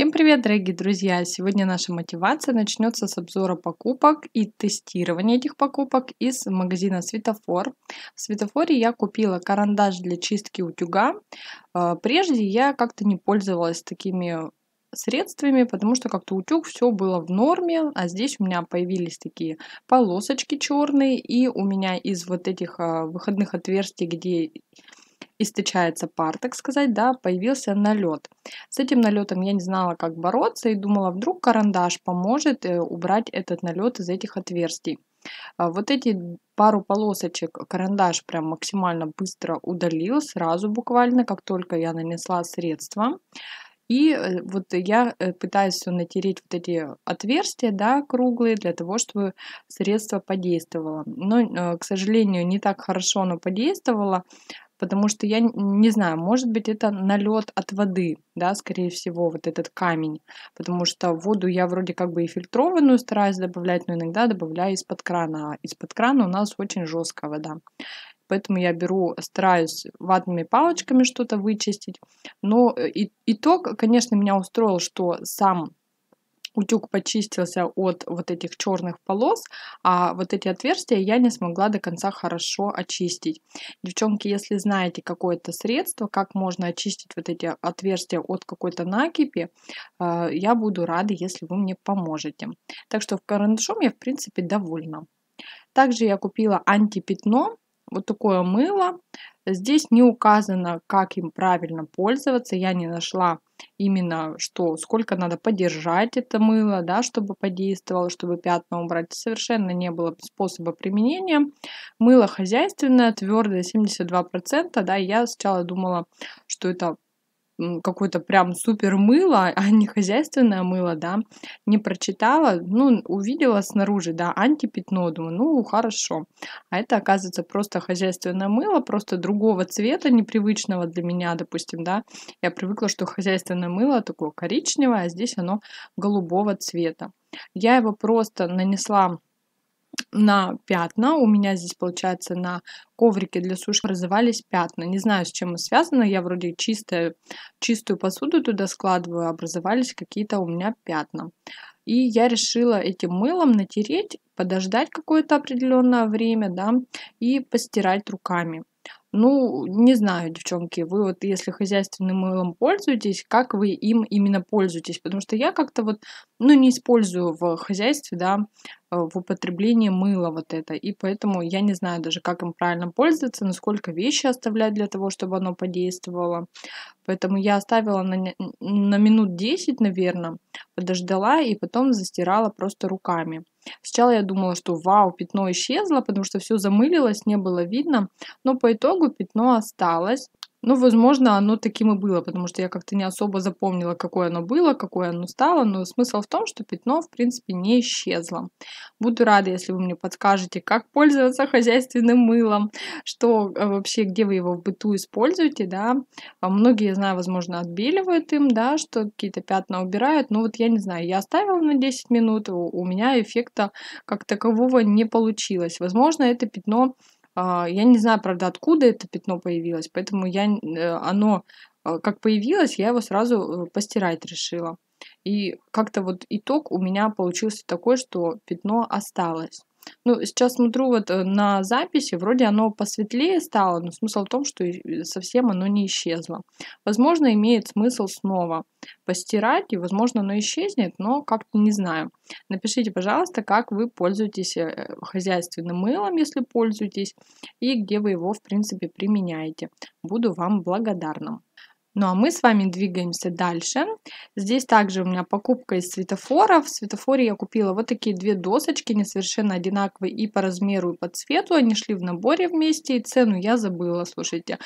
Всем привет, дорогие друзья! Сегодня наша мотивация начнется с обзора покупок и тестирования этих покупок из магазина Светофор. В Светофоре я купила карандаш для чистки утюга. А, прежде я как-то не пользовалась такими средствами, потому что как-то утюг все было в норме, а здесь у меня появились такие полосочки черные, и у меня из вот этих а, выходных отверстий, где источается пар, так сказать, да, появился налет. С этим налетом я не знала, как бороться и думала, а вдруг карандаш поможет э, убрать этот налет из этих отверстий. А вот эти пару полосочек карандаш прям максимально быстро удалил, сразу буквально, как только я нанесла средство. И э, вот я э, пытаюсь все натереть вот эти отверстия, да, круглые, для того, чтобы средство подействовало. Но, к сожалению, не так хорошо оно подействовало потому что я не знаю, может быть, это налет от воды, да, скорее всего, вот этот камень, потому что воду я вроде как бы и фильтрованную стараюсь добавлять, но иногда добавляю из-под крана, а из-под крана у нас очень жесткая вода. Поэтому я беру, стараюсь ватными палочками что-то вычистить. Но э, итог, конечно, меня устроил, что сам утюг почистился от вот этих черных полос, а вот эти отверстия я не смогла до конца хорошо очистить. Девчонки, если знаете какое-то средство, как можно очистить вот эти отверстия от какой-то накипи, э, я буду рада, если вы мне поможете. Так что в карандашом я, в принципе, довольна. Также я купила антипятно, вот такое мыло. Здесь не указано, как им правильно пользоваться. Я не нашла именно, что сколько надо подержать это мыло, да, чтобы подействовало, чтобы пятна убрать. Совершенно не было способа применения. Мыло хозяйственное, твердое, 72%. Да, я сначала думала, что это какое-то прям супер мыло, а не хозяйственное мыло, да, не прочитала, ну, увидела снаружи, да, антипятно, думаю, ну, хорошо. А это, оказывается, просто хозяйственное мыло, просто другого цвета, непривычного для меня, допустим, да. Я привыкла, что хозяйственное мыло такое коричневое, а здесь оно голубого цвета. Я его просто нанесла на пятна. У меня здесь, получается, на коврике для суши образовались пятна. Не знаю, с чем это связано. Я вроде чистая, чистую посуду туда складываю, образовались какие-то у меня пятна. И я решила этим мылом натереть, подождать какое-то определенное время, да, и постирать руками. Ну, не знаю, девчонки, вы вот если хозяйственным мылом пользуетесь, как вы им именно пользуетесь? Потому что я как-то вот, ну, не использую в хозяйстве, да, э, в употреблении мыла вот это. И поэтому я не знаю даже, как им правильно пользоваться, насколько вещи оставлять для того, чтобы оно подействовало. Поэтому я оставила на, на минут 10, наверное, подождала и потом застирала просто руками. Сначала я думала, что вау, пятно исчезло, потому что все замылилось, не было видно, но по итогу пятно осталось. Ну, возможно, оно таким и было, потому что я как-то не особо запомнила, какое оно было, какое оно стало, но смысл в том, что пятно, в принципе, не исчезло. Буду рада, если вы мне подскажете, как пользоваться хозяйственным мылом, что э, вообще, где вы его в быту используете, да. А многие, я знаю, возможно, отбеливают им, да, что какие-то пятна убирают, но вот я не знаю, я оставила на 10 минут, у меня эффекта как такового не получилось. Возможно, это пятно а, я не знаю, правда, откуда это пятно появилось, поэтому я, э, оно а, как появилось, я его сразу э, постирать решила. И как-то вот итог у меня получился такой, что пятно осталось. Ну, сейчас смотрю вот э, на записи, вроде оно посветлее стало, но смысл в том, что совсем оно не исчезло. Возможно, имеет смысл снова постирать, и, возможно, оно исчезнет, но как-то не знаю. Напишите, пожалуйста, как вы пользуетесь э, хозяйственным мылом, если пользуетесь, и где вы его, в принципе, применяете. Буду вам благодарна. Ну а мы с вами двигаемся дальше. Здесь также у меня покупка из светофоров. В светофоре я купила вот такие две досочки, они совершенно одинаковые и по размеру, и по цвету. Они шли в наборе вместе, и цену я забыла, слушайте.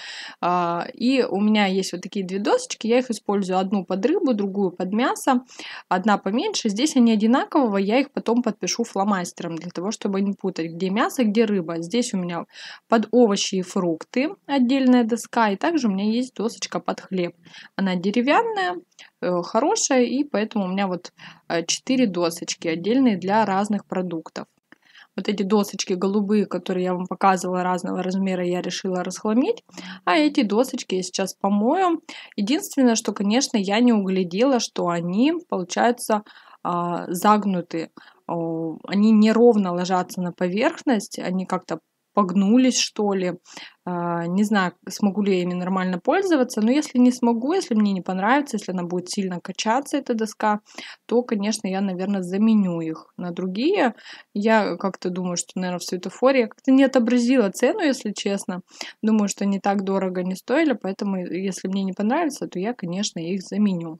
А, и у меня есть вот такие две досочки, я их использую одну под рыбу, другую под мясо, одна поменьше. Здесь они одинакового, я их потом подпишу фломастером, для того, чтобы не путать, где мясо, где рыба. Здесь у меня под овощи и фрукты отдельная доска, и также у меня есть досочка под хлеб хлеб. Она деревянная, э, хорошая, и поэтому у меня вот 4 э, досочки отдельные для разных продуктов. Вот эти досочки голубые, которые я вам показывала разного размера, я решила расхламить. А эти досочки я сейчас помою. Единственное, что, конечно, я не углядела, что они, получается, а, загнуты. Они неровно ложатся на поверхность, они как-то погнулись, что ли. А, не знаю, смогу ли я ими нормально пользоваться, но если не смогу, если мне не понравится, если она будет сильно качаться, эта доска, то, конечно, я, наверное, заменю их на другие. Я как-то думаю, что, наверное, в светофоре я как-то не отобразила цену, если честно. Думаю, что не так дорого не стоили, поэтому, если мне не понравится, то я, конечно, их заменю.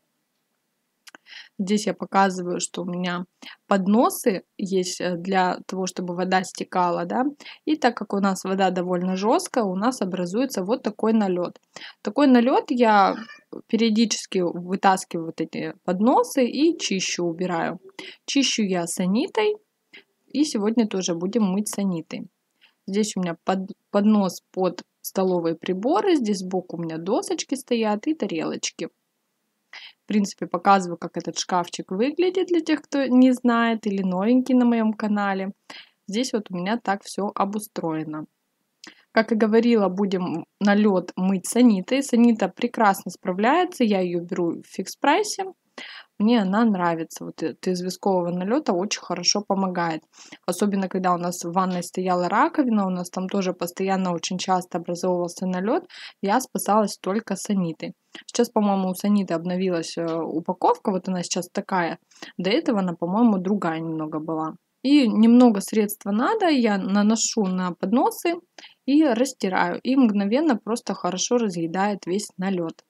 Здесь я показываю, что у меня подносы есть э, для того, чтобы вода стекала, да. И так как у нас вода довольно жесткая, у нас образуется вот такой налет. Такой налет я периодически вытаскиваю вот эти подносы и чищу, убираю. Чищу я санитой. И сегодня тоже будем мыть санитой. Здесь у меня под, поднос под столовые приборы. Здесь сбоку у меня досочки стоят и тарелочки в принципе, показываю, как этот шкафчик выглядит для тех, кто не знает или новенький на моем канале. Здесь вот у меня так все обустроено. Как и говорила, будем налет мыть санитой. Санита прекрасно справляется, я ее беру в фикс прайсе мне она нравится. Вот это из вискового налета очень хорошо помогает. Особенно, когда у нас в ванной стояла раковина, у нас там тоже постоянно очень часто образовывался налет, я спасалась только санитой. Сейчас, по-моему, у саниты обновилась э, упаковка, вот она сейчас такая. До этого она, по-моему, другая немного была. И немного средства надо, я наношу на подносы и растираю. И мгновенно просто хорошо разъедает весь налет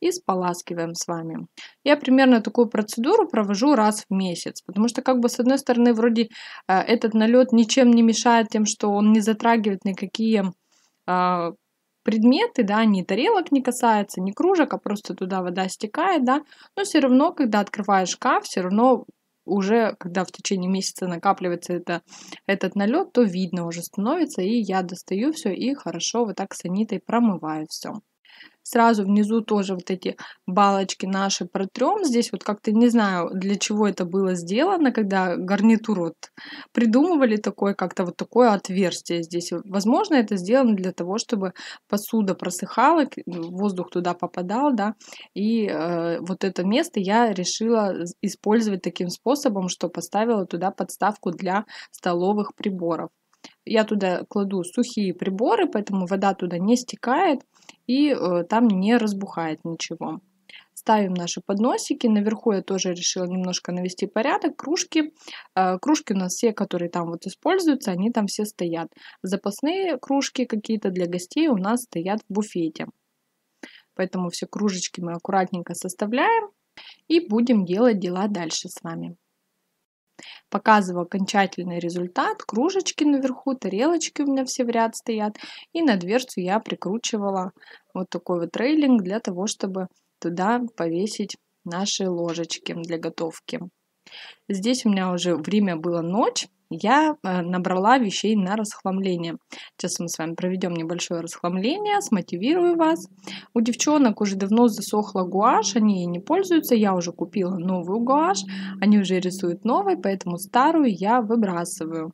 и споласкиваем с вами. Я примерно такую процедуру провожу раз в месяц, потому что как бы с одной стороны вроде э, этот налет ничем не мешает тем, что он не затрагивает никакие а, предметы, да, ни тарелок не касается, ни кружек, а просто туда вода стекает, да, но все равно, когда открываешь шкаф, все равно уже, когда в течение месяца накапливается это, этот налет, то видно уже становится, и я достаю все и хорошо вот так санитой промываю все. Сразу внизу тоже вот эти балочки наши протрем. Здесь вот как-то не знаю, для чего это было сделано, когда гарнитур вот придумывали такое, как-то вот такое отверстие здесь. Возможно, это сделано для того, чтобы посуда просыхала, ну, воздух туда попадал, да. И э, вот это место я решила использовать таким способом, что поставила туда подставку для столовых приборов. Я туда кладу сухие приборы, поэтому вода туда не стекает и э, там не разбухает ничего. Ставим наши подносики. Наверху я тоже решила немножко навести порядок. Кружки. Э, кружки у нас все, которые там вот используются, они там все стоят. Запасные кружки какие-то для гостей у нас стоят в буфете. Поэтому все кружечки мы аккуратненько составляем и будем делать дела дальше с вами. Показываю окончательный результат. Кружечки наверху, тарелочки у меня все в ряд стоят. И на дверцу я прикручивала вот такой вот рейлинг для того, чтобы туда повесить наши ложечки для готовки. Здесь у меня уже время было ночь я э, набрала вещей на расхламление. Сейчас мы с вами проведем небольшое расхламление, смотивирую вас. У девчонок уже давно засохла гуашь, они ей не пользуются, я уже купила новую гуашь, они уже рисуют новой, поэтому старую я выбрасываю.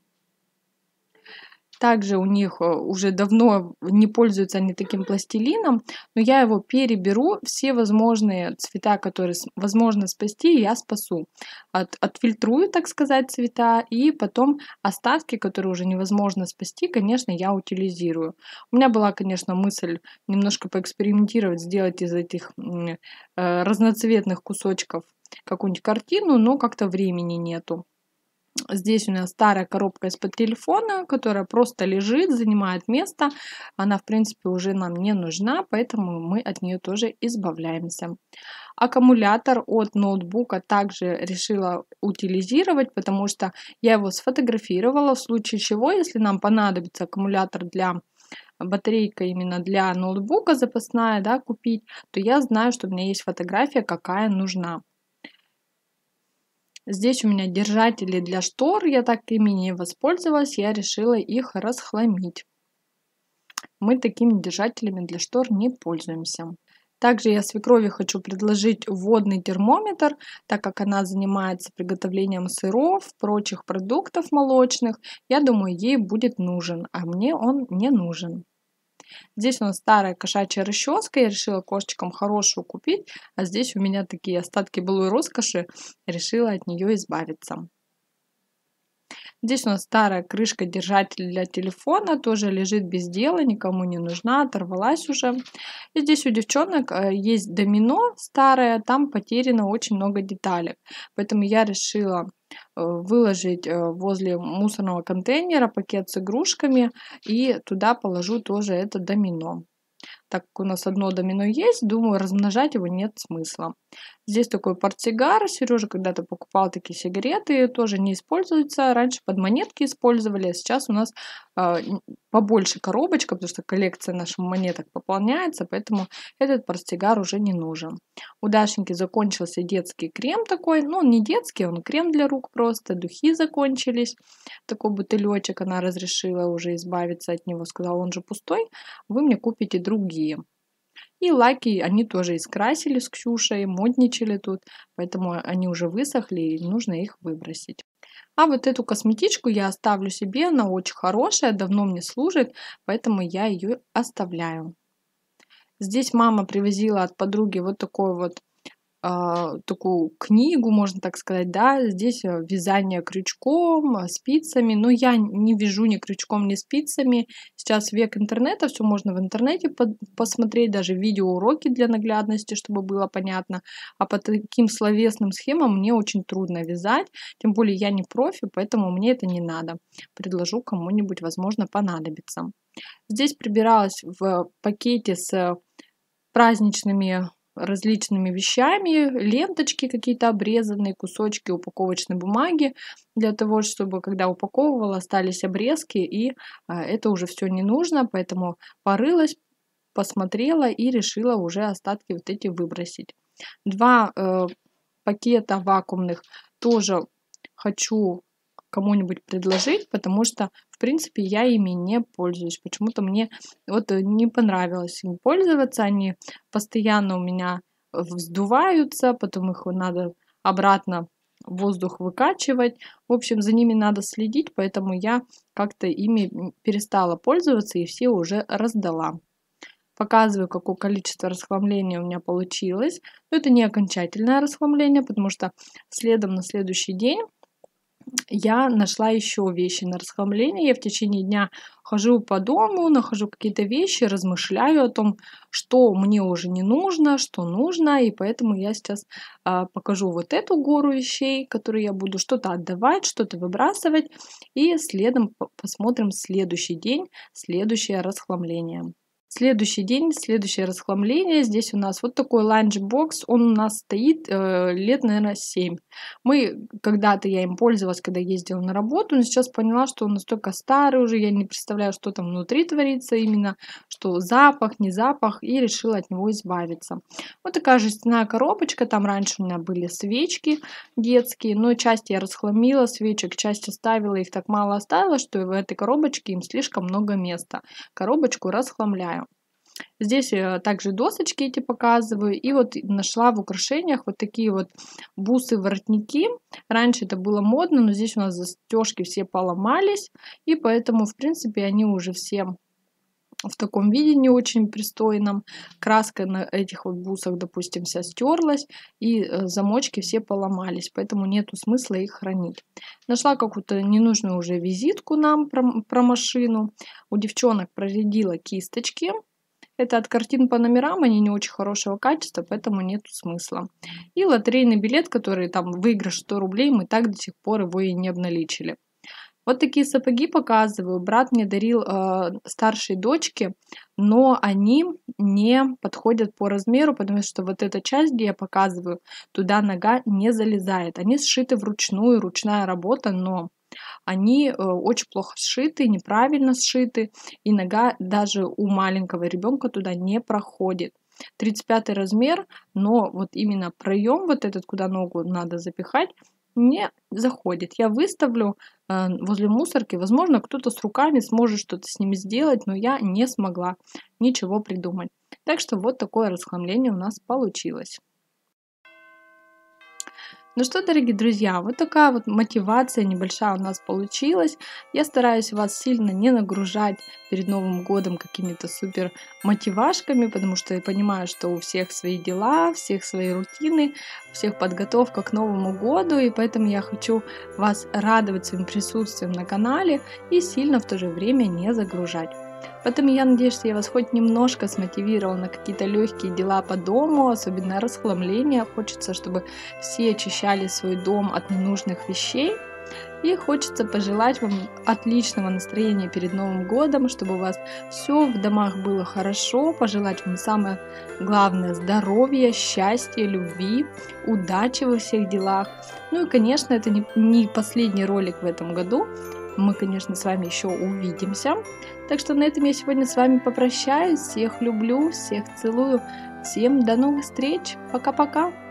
Также у них э, уже давно не пользуются они таким пластилином, но я его переберу. Все возможные цвета, которые возможно спасти, я спасу. От, отфильтрую, так сказать, цвета, и потом остатки, которые уже невозможно спасти, конечно, я утилизирую. У меня была, конечно, мысль немножко поэкспериментировать, сделать из этих э, разноцветных кусочков какую-нибудь картину, но как-то времени нету. Здесь у нас старая коробка из-под телефона, которая просто лежит, занимает место. Она, в принципе, уже нам не нужна, поэтому мы от нее тоже избавляемся. Аккумулятор от ноутбука также решила утилизировать, потому что я его сфотографировала, в случае чего, если нам понадобится аккумулятор для батарейка именно для ноутбука запасная, да, купить, то я знаю, что у меня есть фотография, какая нужна. Здесь у меня держатели для штор, я так ими не воспользовалась, я решила их расхламить. Мы такими держателями для штор не пользуемся. Также я свекрови хочу предложить водный термометр, так как она занимается приготовлением сыров, прочих продуктов молочных. Я думаю, ей будет нужен, а мне он не нужен. Здесь у нас старая кошачья расческа. Я решила кошечкам хорошую купить. А здесь у меня такие остатки былой роскоши. Решила от нее избавиться. Здесь у нас старая крышка-держатель для телефона, тоже лежит без дела, никому не нужна, оторвалась уже. И здесь у девчонок э, есть домино старое, там потеряно очень много деталек. Поэтому я решила Э, выложить э, возле мусорного контейнера пакет с игрушками и туда положу тоже это домино так как у нас одно домино есть, думаю, размножать его нет смысла. Здесь такой портсигар. Сережа когда-то покупал такие сигареты, тоже не используются. Раньше под монетки использовали, а сейчас у нас э, побольше коробочка, потому что коллекция наших монеток пополняется, поэтому этот портсигар уже не нужен. У Дашеньки закончился детский крем такой, ну он не детский, он крем для рук просто, духи закончились. Такой бутылечек она разрешила уже избавиться от него, сказала, он же пустой, вы мне купите другие другие. И лаки они тоже искрасили с Ксюшей, модничали тут, поэтому они уже высохли и нужно их выбросить. А вот эту косметичку я оставлю себе, она очень хорошая, давно мне служит, поэтому я ее оставляю. Здесь мама привозила от подруги вот такой вот а, такую книгу, можно так сказать, да, здесь э, вязание крючком, э, спицами, но я не вяжу ни крючком, ни спицами. Сейчас век интернета, все можно в интернете посмотреть, даже видеоуроки для наглядности, чтобы было понятно. А по таким словесным схемам мне очень трудно вязать, тем более я не профи, поэтому мне это не надо. Предложу кому-нибудь, возможно, понадобится. Здесь прибиралась в пакете с праздничными различными вещами, ленточки какие-то обрезанные, кусочки упаковочной бумаги для того, чтобы когда упаковывала, остались обрезки, и а, это уже все не нужно, поэтому порылась, посмотрела и решила уже остатки вот эти выбросить. Два э, пакета вакуумных тоже хочу кому-нибудь предложить, потому что в принципе, я ими не пользуюсь. Почему-то мне вот э, не понравилось им пользоваться. Они постоянно у меня э, вздуваются, потом их надо обратно воздух выкачивать. В общем, за ними надо следить, поэтому я как-то ими перестала пользоваться и все уже раздала. Показываю, какое количество расхламления у меня получилось. Но это не окончательное расхламление, потому что следом на следующий день я нашла еще вещи на расхламление. Я в течение дня хожу по дому, нахожу какие-то вещи, размышляю о том, что мне уже не нужно, что нужно, и поэтому я сейчас а, покажу вот эту гору вещей, которые я буду что-то отдавать, что-то выбрасывать, и следом посмотрим следующий день, следующее расхламление. Следующий день, следующее расхламление. Здесь у нас вот такой ланчбокс. Он у нас стоит э, лет, наверное, 7. Мы когда-то, я им пользовалась, когда ездила на работу, но сейчас поняла, что он настолько старый уже, я не представляю, что там внутри творится именно, что запах, не запах, и решила от него избавиться. Вот такая жестяная коробочка. Там раньше у меня были свечки детские, но часть я расхламила свечек, часть оставила, их так мало оставила, что в этой коробочке им слишком много места. Коробочку расхламляю. Здесь э, также досочки эти показываю. И вот нашла в украшениях вот такие вот бусы-воротники. Раньше это было модно, но здесь у нас застежки все поломались. И поэтому, в принципе, они уже все в таком виде не очень пристойном. Краска на этих вот бусах, допустим, вся стерлась, и э, замочки все поломались, поэтому нету смысла их хранить. Нашла какую-то ненужную уже визитку нам про, про машину. У девчонок проредила кисточки. Это от картин по номерам, они не очень хорошего качества, поэтому нет смысла. И лотерейный билет, который там выигрыш 100 рублей, мы так до сих пор его и не обналичили. Вот такие сапоги показываю. Брат мне дарил э, старшей дочке, но они не подходят по размеру, потому что вот эта часть, где я показываю, туда нога не залезает. Они сшиты вручную, ручная работа, но они э, очень плохо сшиты, неправильно сшиты, и нога даже у маленького ребенка туда не проходит. 35 размер, но вот именно проем вот этот, куда ногу надо запихать, не заходит. Я выставлю э, возле мусорки. Возможно, кто-то с руками сможет что-то с ними сделать, но я не смогла ничего придумать. Так что вот такое расхламление у нас получилось. Ну что, дорогие друзья, вот такая вот мотивация небольшая у нас получилась. Я стараюсь вас сильно не нагружать перед Новым годом какими-то супер мотивашками, потому что я понимаю, что у всех свои дела, всех свои рутины, всех подготовка к Новому году, и поэтому я хочу вас радовать своим присутствием на канале и сильно в то же время не загружать. Поэтому я надеюсь, что я вас хоть немножко смотивировала на какие-то легкие дела по дому, особенно расхламление. Хочется, чтобы все очищали свой дом от ненужных вещей. И хочется пожелать вам отличного настроения перед Новым годом, чтобы у вас все в домах было хорошо, пожелать вам самое главное здоровья, счастья, любви, удачи во всех делах. Ну и, конечно, это не последний ролик в этом году, мы, конечно, с вами еще увидимся. Так что на этом я сегодня с вами попрощаюсь. Всех люблю, всех целую. Всем до новых встреч. Пока-пока.